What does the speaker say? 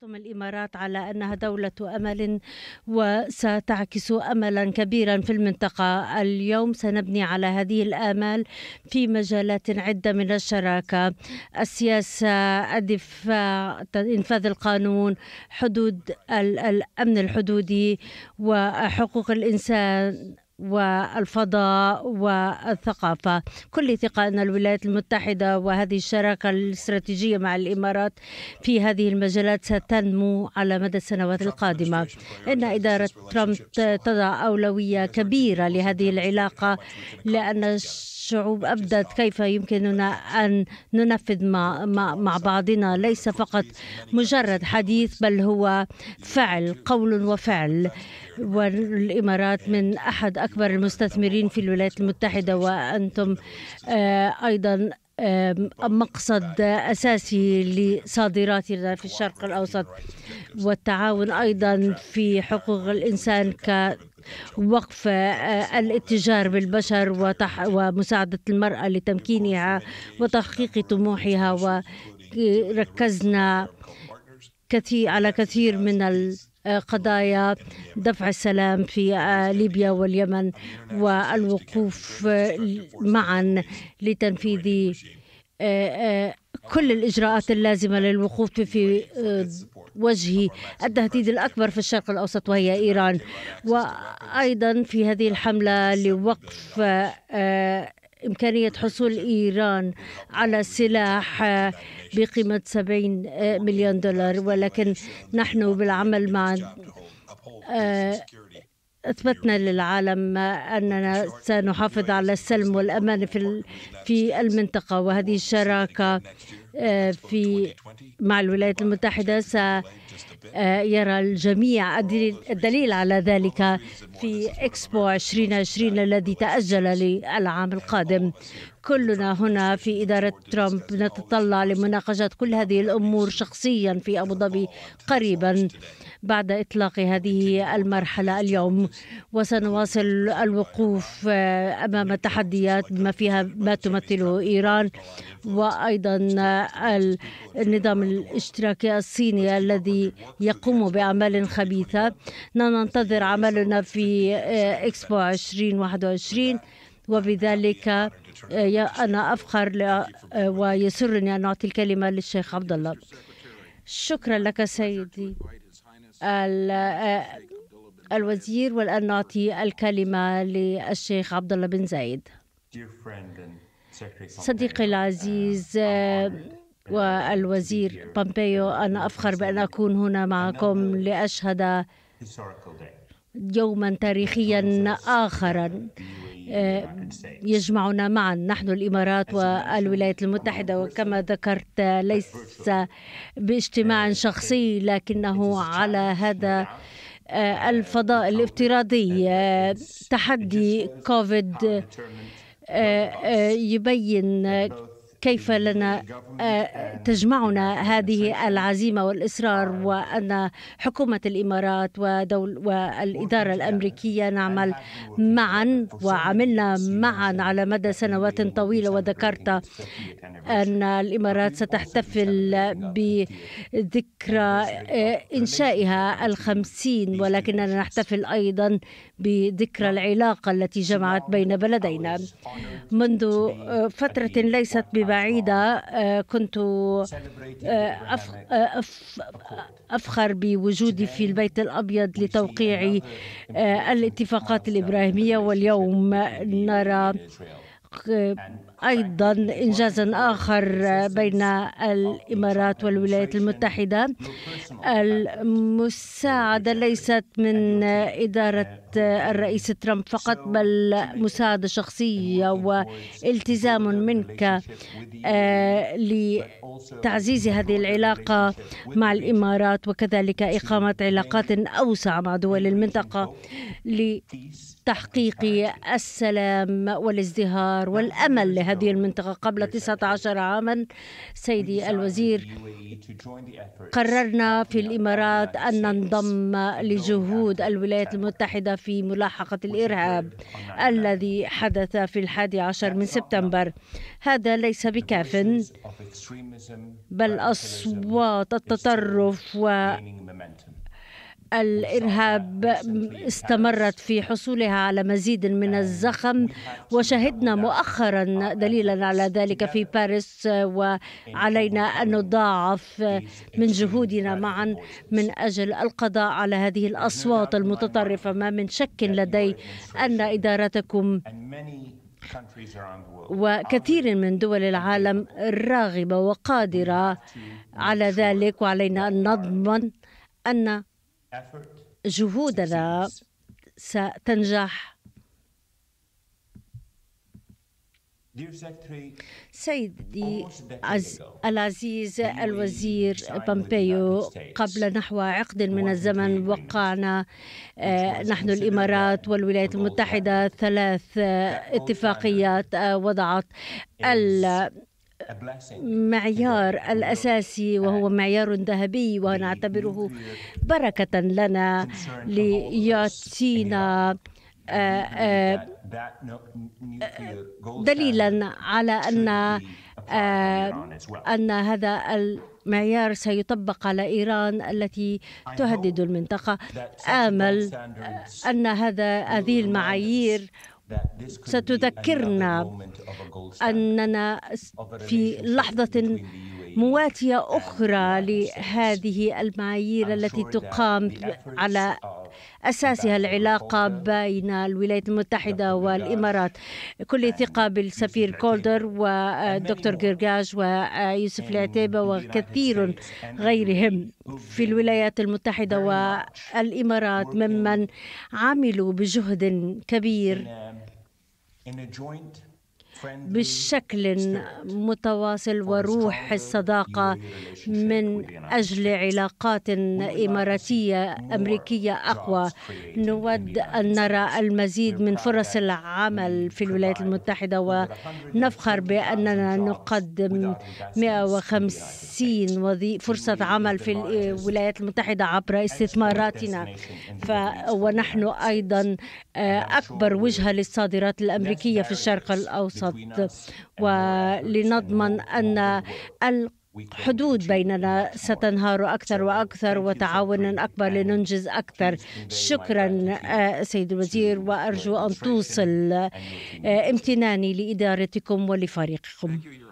تحتم الامارات على انها دوله امل وستعكس املا كبيرا في المنطقه اليوم سنبني على هذه الامال في مجالات عده من الشراكه السياسه الدفاع انفاذ القانون حدود الامن الحدودي وحقوق الانسان والفضاء والثقافة كل ثقة أن الولايات المتحدة وهذه الشراكة الاستراتيجية مع الإمارات في هذه المجالات ستنمو على مدى السنوات القادمة إن إدارة ترامب تضع أولوية كبيرة لهذه العلاقة لأن الشعوب أبدت كيف يمكننا أن ننفذ مع, مع بعضنا ليس فقط مجرد حديث بل هو فعل قول وفعل والإمارات من أحد أكبر المستثمرين في الولايات المتحدة وأنتم آه، أيضا آه، مقصد أساسي لصادراتنا في الشرق الأوسط والتعاون أيضا في حقوق الإنسان ك وقف آه، الاتجار بالبشر وتح ومساعدة المرأة لتمكينها وتحقيق طموحها وركزنا كثير على كثير من قضايا دفع السلام في آه، ليبيا واليمن والوقوف آه، معا لتنفيذ كل الإجراءات اللازمة للوقوف في وجه التهديد الأكبر في الشرق الأوسط وهي إيران وأيضا في هذه الحملة لوقف آه، إمكانية حصول إيران على سلاح آه، بقيمة 70 آه، مليون دولار ولكن نحن بالعمل مع أثبتنا أيوة. للعالم أننا سنحافظ على السلم والأمان في في المنطقة وهذه الشراكة آه، في مع الولايات المتحدة آه، يرى الجميع آه، الدليل على ذلك في إكسبو 2020 آه، الذي تأجل للعام القادم كلنا هنا في إدارة ترامب نتطلع لمناقشة كل هذه الأمور شخصيا في أبو ظبي قريبا بعد إطلاق هذه المرحلة اليوم وسنواصل الوقوف أمام التحديات بما فيها ما تمثله إيران وأيضا النظام الاشتراكي الصيني الذي يقوم بأعمال خبيثة ننتظر عملنا في آه، إكسبو 2021 وبذلك آه، أنا أفخر آه، ويسرني أن أعطي الكلمة للشيخ عبد الله شكرا لك سيدي الوزير والآن نعطي الكلمة للشيخ عبد الله بن زايد صديقي العزيز والوزير بامبيو أنا أفخر بأن أكون هنا معكم لأشهد يوما تاريخيا آخرا يجمعنا معا نحن الامارات والولايات المتحده وكما ذكرت ليس باجتماع شخصي لكنه على هذا آه، الفضاء الافتراضي آه، تحدي كوفيد آه، يبين كيف لنا آه، تجمعنا هذه العزيمة والإصرار وأن حكومة الإمارات ودول والإدارة الأمريكية نعمل معا وعملنا معا على مدى سنوات طويلة وذكرت أن الإمارات ستحتفل بذكرى آه، إنشائها الخمسين ولكننا نحتفل أيضا بذكرى العلاقة التي جمعت بين بلدينا منذ آه، فترة ليست ببعيدة بعيدة آه، كنت آه، آه، أفخر بوجودي في البيت الأبيض لتوقيع الاتفاقات الإبراهيمية واليوم نرى أيضا إنجازا آخر بين الإمارات والولايات المتحدة المساعدة ليست من إدارة الرئيس ترامب فقط بل مساعدة شخصية والتزام منك آه، لتعزيز هذه العلاقة مع الإمارات وكذلك إقامة علاقات أوسع مع دول المنطقة لتحقيق السلام والازدهار والأمل لهذه هذه المنطقة قبل 19 عاما سيدي الوزير قررنا في الإمارات أن ننضم لجهود الولايات المتحدة في ملاحقة الإرهاب الذي حدث في الحادي عشر من سبتمبر هذا ليس بكاف بل أصوات التطرف و الإرهاب استمرت في حصولها على مزيد من الزخم وشهدنا مؤخرا دليلا على ذلك في باريس وعلينا أن نضاعف من جهودنا معا من أجل القضاء على هذه الأصوات المتطرفة ما من شك لدي أن إدارتكم وكثير من دول العالم راغبة وقادرة على ذلك وعلينا أن نضمن أن جهودنا ستنجح سيدي العزيز الوزير بامبيو قبل نحو عقد من الزمن وقعنا آه، نحن الإمارات والولايات المتحدة ثلاث اتفاقيات آه، وضعت معيار الأساسي وهو معيار ذهبي ونعتبره بركة لنا ليعطينا آه، آه، دليلا على أن آه، أن هذا المعيار سيطبق على إيران التي تهدد المنطقة آمل أن هذا هذه المعايير ستذكرنا أننا في لحظة e مواتية أخرى لهذه المعايير التي تقام على أساسها العلاقة بين الولايات المتحدة والإمارات كل آه، ثقة بالسفير كولدر ودكتور آه، آه، جرجاج ويوسف العتيبة وكثير غيرهم في الولايات المتحدة والإمارات ممن عملوا بجهد كبير بشكل متواصل وروح الصداقة من أجل علاقات إماراتية أمريكية أقوى نود أن نرى المزيد من فرص العمل في الولايات المتحدة ونفخر بأننا نقدم 150 فرصة عمل في الولايات المتحدة عبر استثماراتنا ف ونحن أيضا آه، أكبر وجهة للصادرات الأمريكية في الشرق الأوسط الخط ولنضمن أن الحدود بيننا ستنهار أكثر وأكثر وتعاون أكبر لننجز أكثر شكرا آه، سيد الوزير وأرجو أن توصل آه، امتناني لإدارتكم ولفريقكم